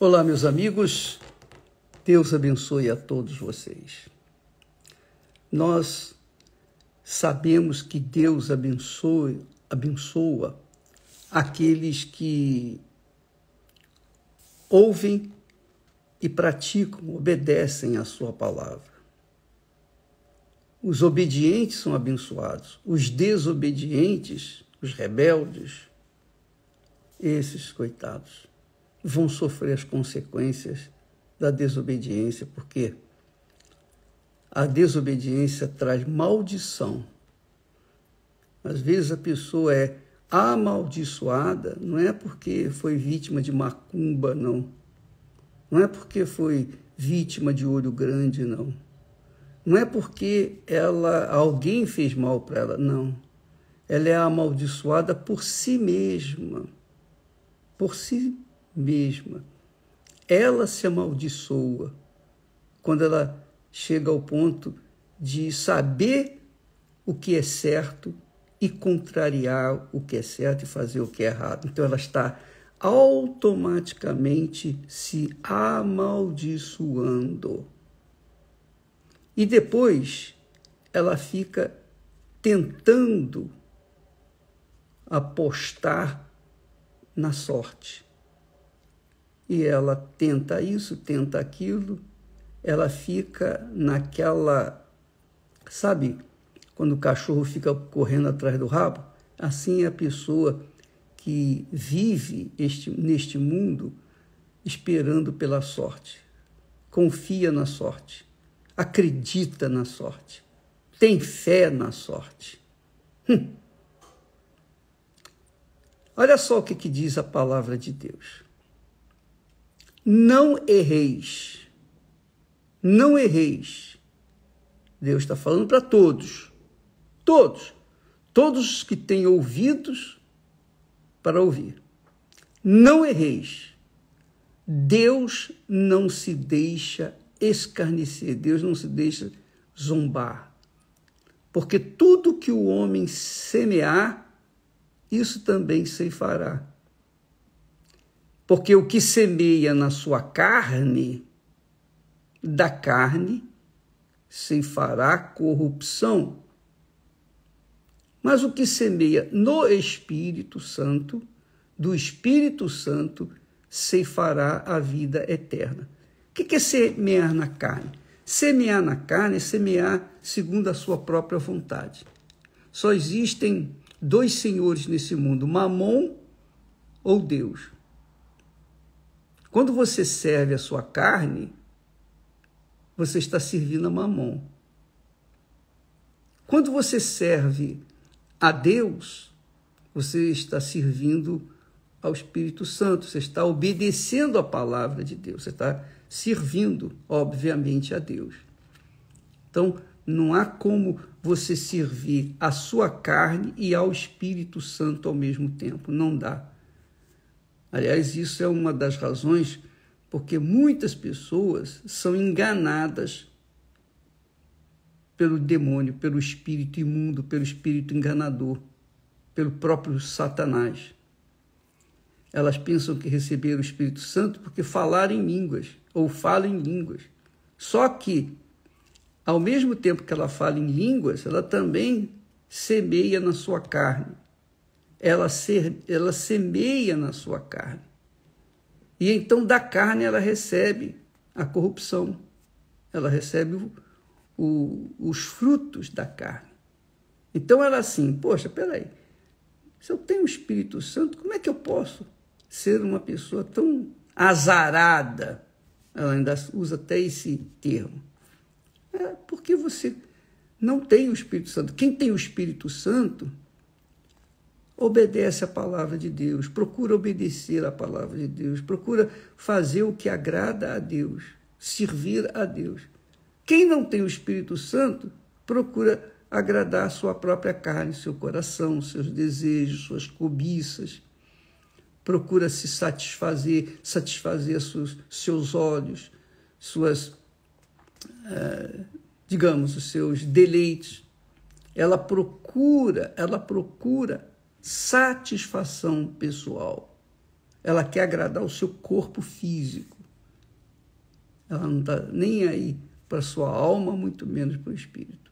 Olá, meus amigos. Deus abençoe a todos vocês. Nós sabemos que Deus abençoe, abençoa aqueles que ouvem e praticam, obedecem à sua palavra. Os obedientes são abençoados, os desobedientes, os rebeldes, esses coitados vão sofrer as consequências da desobediência, porque a desobediência traz maldição. Às vezes a pessoa é amaldiçoada, não é porque foi vítima de macumba, não. Não é porque foi vítima de olho grande, não. Não é porque ela alguém fez mal para ela, não. Ela é amaldiçoada por si mesma, por si mesma. Ela se amaldiçoa quando ela chega ao ponto de saber o que é certo e contrariar o que é certo e fazer o que é errado. Então ela está automaticamente se amaldiçoando. E depois ela fica tentando apostar na sorte e ela tenta isso, tenta aquilo, ela fica naquela. Sabe quando o cachorro fica correndo atrás do rabo? Assim é a pessoa que vive este, neste mundo esperando pela sorte, confia na sorte, acredita na sorte, tem fé na sorte. Hum. Olha só o que, que diz a palavra de Deus não erreis. Não erreis. Deus está falando para todos. Todos. Todos que têm ouvidos para ouvir. Não erreis. Deus não se deixa escarnecer, Deus não se deixa zombar. Porque tudo que o homem semear, isso também se fará. Porque o que semeia na sua carne, da carne se fará corrupção. Mas o que semeia no Espírito Santo, do Espírito Santo, se fará a vida eterna. O que é semear na carne? Semear na carne é semear segundo a sua própria vontade. Só existem dois senhores nesse mundo, Mamon ou Deus. Quando você serve a sua carne, você está servindo a mamon. Quando você serve a Deus, você está servindo ao Espírito Santo, você está obedecendo a palavra de Deus, você está servindo, obviamente, a Deus. Então, não há como você servir à sua carne e ao Espírito Santo ao mesmo tempo, não dá. Aliás, isso é uma das razões porque muitas pessoas são enganadas pelo demônio, pelo espírito imundo, pelo espírito enganador, pelo próprio Satanás. Elas pensam que receberam o Espírito Santo porque falaram em línguas ou falam em línguas. Só que, ao mesmo tempo que ela fala em línguas, ela também semeia na sua carne ela, ser, ela semeia na sua carne. E então da carne ela recebe a corrupção, ela recebe o, o, os frutos da carne. Então ela assim, poxa, peraí, se eu tenho o Espírito Santo, como é que eu posso ser uma pessoa tão azarada? Ela ainda usa até esse termo. É porque você não tem o Espírito Santo. Quem tem o Espírito Santo obedece a palavra de Deus, procura obedecer a palavra de Deus, procura fazer o que agrada a Deus, servir a Deus. Quem não tem o Espírito Santo, procura agradar a sua própria carne, seu coração, seus desejos, suas cobiças. Procura se satisfazer, satisfazer seus, seus olhos, suas, eh, digamos, os seus deleites. Ela procura, ela procura satisfação pessoal. Ela quer agradar o seu corpo físico. Ela não está nem aí para a sua alma, muito menos para o espírito.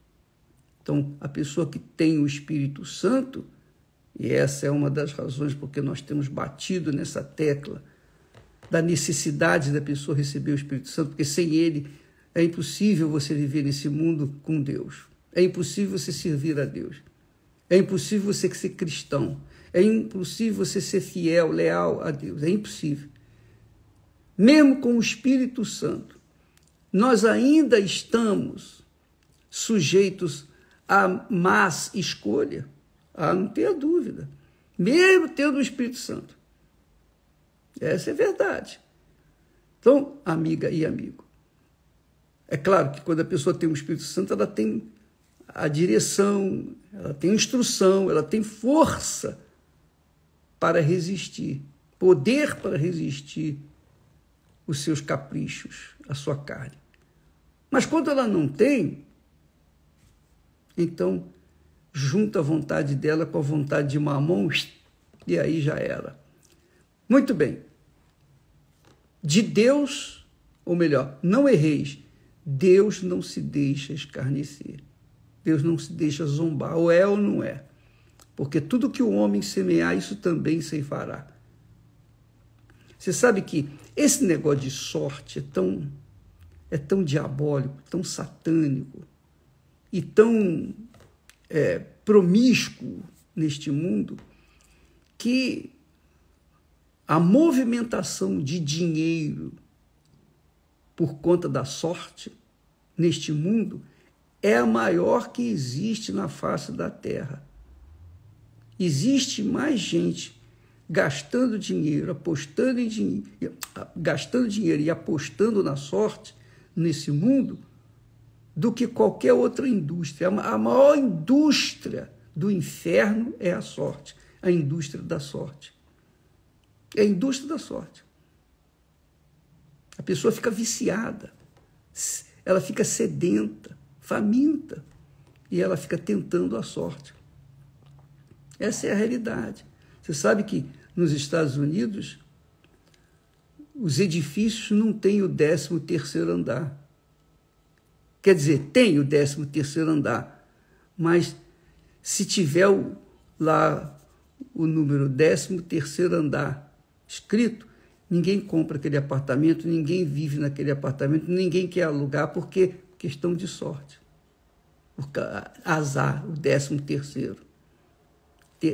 Então, a pessoa que tem o Espírito Santo, e essa é uma das razões porque nós temos batido nessa tecla da necessidade da pessoa receber o Espírito Santo, porque sem ele é impossível você viver nesse mundo com Deus. É impossível você servir a Deus. É impossível você ser cristão. É impossível você ser fiel, leal a Deus. É impossível. Mesmo com o Espírito Santo, nós ainda estamos sujeitos a más escolha. Ah, não tenha dúvida. Mesmo tendo o Espírito Santo. Essa é verdade. Então, amiga e amigo, é claro que quando a pessoa tem o Espírito Santo, ela tem a direção, ela tem instrução, ela tem força para resistir, poder para resistir os seus caprichos, a sua carne. Mas quando ela não tem, então junta a vontade dela com a vontade de Mamon e aí já era. Muito bem. De Deus, ou melhor, não erreis, Deus não se deixa escarnecer. Deus não se deixa zombar, ou é ou não é. Porque tudo que o homem semear, isso também se fará. Você sabe que esse negócio de sorte é tão é tão diabólico, tão satânico e tão é, promíscuo neste mundo que a movimentação de dinheiro por conta da sorte neste mundo é a maior que existe na face da terra. Existe mais gente gastando dinheiro, apostando em dinheiro, ah, gastando dinheiro e apostando na sorte nesse mundo do que qualquer outra indústria. A maior indústria do inferno é a sorte, a indústria da sorte. É a indústria da sorte. A pessoa fica viciada, ela fica sedenta, faminta, e ela fica tentando a sorte. Essa é a realidade. Você sabe que nos Estados Unidos os edifícios não têm o 13 terceiro andar. Quer dizer, tem o 13 terceiro andar, mas se tiver o, lá o número 13 terceiro andar escrito, ninguém compra aquele apartamento, ninguém vive naquele apartamento, ninguém quer alugar porque questão de sorte. Azar, o décimo terceiro.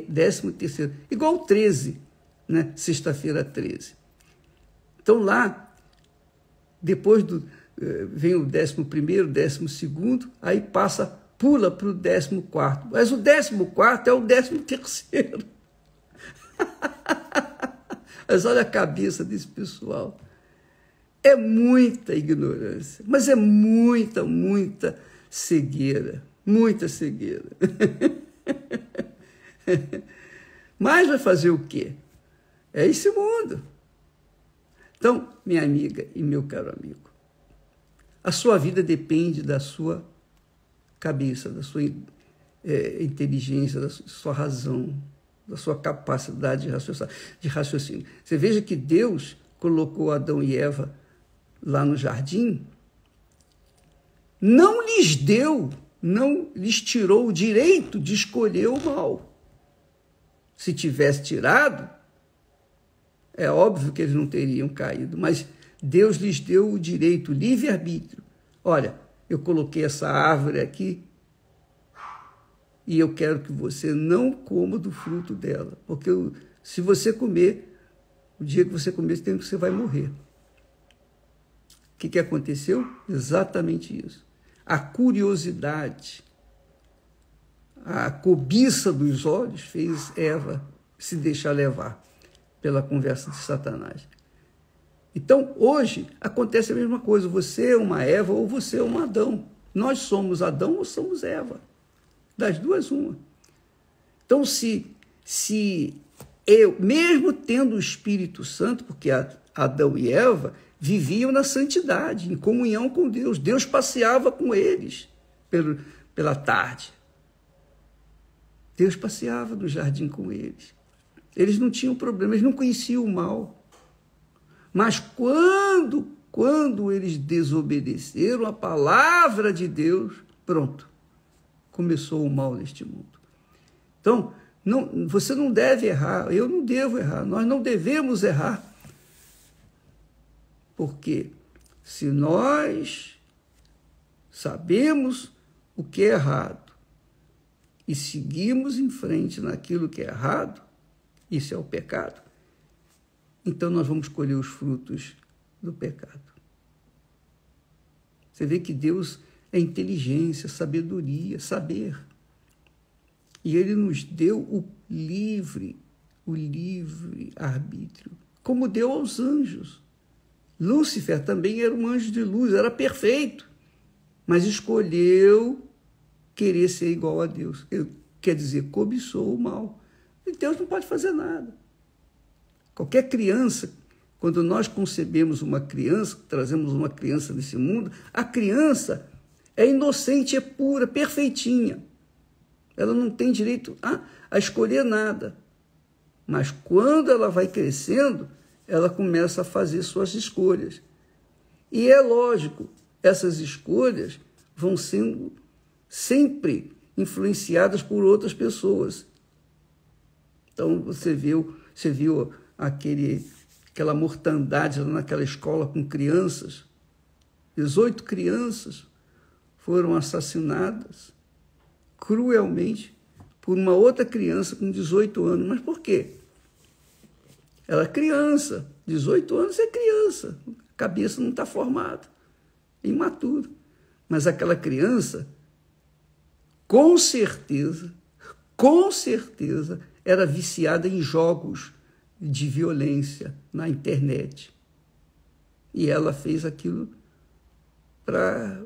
Décimo terceiro. Igual o 13, né? sexta-feira 13. Então lá, depois do. Eh, vem o décimo primeiro, décimo segundo, aí passa, pula para o décimo quarto. Mas o décimo quarto é o décimo terceiro. Mas olha a cabeça desse pessoal. É muita ignorância, mas é muita, muita cegueira, muita cegueira. mas vai fazer o quê? É esse mundo. Então, minha amiga e meu caro amigo, a sua vida depende da sua cabeça, da sua é, inteligência, da sua razão, da sua capacidade de raciocínio, de raciocínio. Você veja que Deus colocou Adão e Eva lá no jardim, não lhes deu, não lhes tirou o direito de escolher o mal. Se tivesse tirado, é óbvio que eles não teriam caído, mas Deus lhes deu o direito, o livre-arbítrio. Olha, eu coloquei essa árvore aqui e eu quero que você não coma do fruto dela, porque se você comer, o dia que você comer, tem que você vai morrer que, que aconteceu? Exatamente isso. A curiosidade, a cobiça dos olhos fez Eva se deixar levar pela conversa de Satanás. Então, hoje, acontece a mesma coisa. Você é uma Eva ou você é um Adão. Nós somos Adão ou somos Eva. Das duas, uma. Então, se, se eu, mesmo tendo o Espírito Santo, porque Adão e Eva, viviam na santidade, em comunhão com Deus. Deus passeava com eles pelo, pela tarde. Deus passeava no jardim com eles. Eles não tinham problema, eles não conheciam o mal. Mas quando, quando eles desobedeceram a palavra de Deus, pronto, começou o mal neste mundo. Então, não, você não deve errar, eu não devo errar, nós não devemos errar porque se nós sabemos o que é errado e seguimos em frente naquilo que é errado, isso é o pecado, então nós vamos colher os frutos do pecado. Você vê que Deus é inteligência, sabedoria, saber. E ele nos deu o livre, o livre arbítrio, como deu aos anjos. Lúcifer também era um anjo de luz, era perfeito, mas escolheu querer ser igual a Deus. quer dizer, cobiçou o mal. E Deus não pode fazer nada. Qualquer criança, quando nós concebemos uma criança, trazemos uma criança nesse mundo, a criança é inocente, é pura, perfeitinha. Ela não tem direito a, a escolher nada. Mas quando ela vai crescendo, ela começa a fazer suas escolhas. E é lógico, essas escolhas vão sendo sempre influenciadas por outras pessoas. Então você viu, você viu aquele, aquela mortandade lá naquela escola com crianças. 18 crianças foram assassinadas cruelmente por uma outra criança com 18 anos. Mas por quê? Ela é criança, 18 anos é criança, a cabeça não está formada, é imatura. Mas aquela criança, com certeza, com certeza, era viciada em jogos de violência na internet. E ela fez aquilo para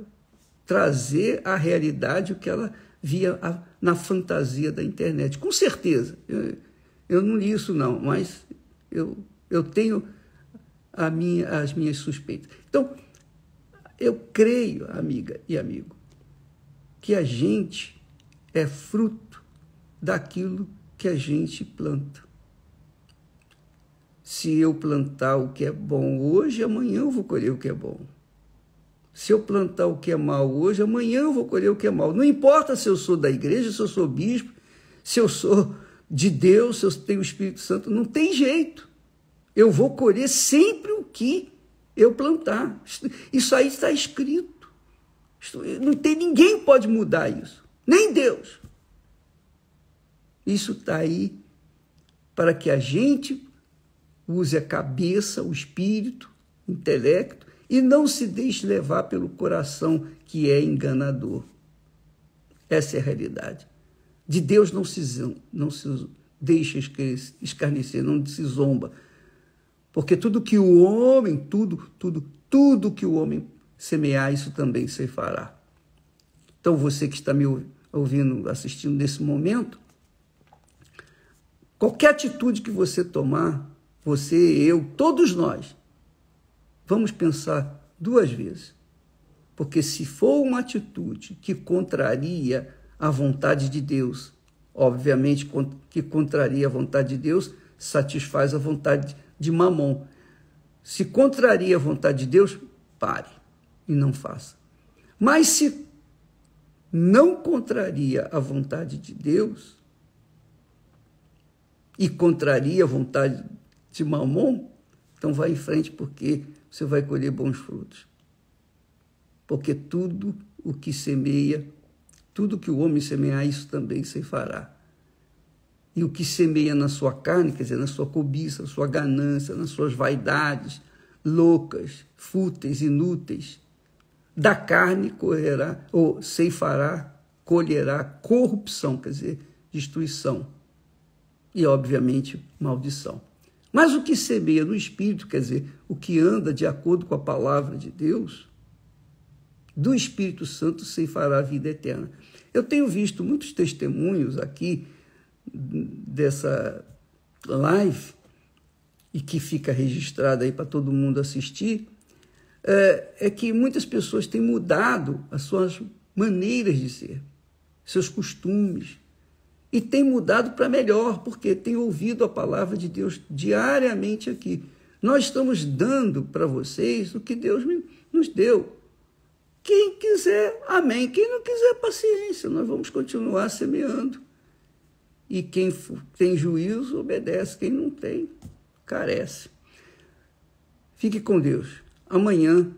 trazer à realidade o que ela via na fantasia da internet. Com certeza. Eu, eu não li isso, não, mas eu, eu tenho minha, as minhas suspeitas. Então, eu creio, amiga e amigo, que a gente é fruto daquilo que a gente planta. Se eu plantar o que é bom hoje, amanhã eu vou colher o que é bom. Se eu plantar o que é mal hoje, amanhã eu vou colher o que é mal. Não importa se eu sou da igreja, se eu sou bispo, se eu sou de Deus, se eu tenho o Espírito Santo, não tem jeito. Eu vou colher sempre o que eu plantar. Isso aí está escrito. Não tem ninguém pode mudar isso, nem Deus. Isso está aí para que a gente use a cabeça, o espírito, o intelecto e não se deixe levar pelo coração que é enganador. Essa é a realidade. De Deus não se, não se deixa escarnecer, não se zomba. Porque tudo que o homem, tudo, tudo, tudo que o homem semear, isso também se fará. Então você que está me ouvindo, assistindo nesse momento, qualquer atitude que você tomar, você, eu, todos nós, vamos pensar duas vezes. Porque se for uma atitude que contraria a vontade de Deus, obviamente que contraria a vontade de Deus, satisfaz a vontade de de Mamon, se contraria a vontade de Deus, pare e não faça. Mas se não contraria a vontade de Deus e contraria a vontade de Mamon, então vá em frente porque você vai colher bons frutos. Porque tudo o que semeia, tudo que o homem semear, isso também se fará. E o que semeia na sua carne, quer dizer, na sua cobiça, na sua ganância, nas suas vaidades loucas, fúteis, inúteis, da carne correrá, ou ceifará, colherá corrupção, quer dizer, destruição. E, obviamente, maldição. Mas o que semeia no espírito, quer dizer, o que anda de acordo com a palavra de Deus, do Espírito Santo ceifará a vida eterna. Eu tenho visto muitos testemunhos aqui dessa live e que fica registrada aí para todo mundo assistir, é, é que muitas pessoas têm mudado as suas maneiras de ser, seus costumes, e têm mudado para melhor, porque têm ouvido a palavra de Deus diariamente aqui. Nós estamos dando para vocês o que Deus nos deu. Quem quiser, amém. Quem não quiser, paciência. Nós vamos continuar semeando. E quem tem juízo obedece, quem não tem, carece. Fique com Deus. Amanhã,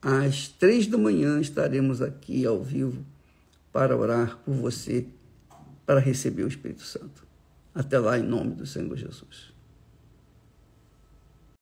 às três da manhã, estaremos aqui ao vivo para orar por você, para receber o Espírito Santo. Até lá, em nome do Senhor Jesus.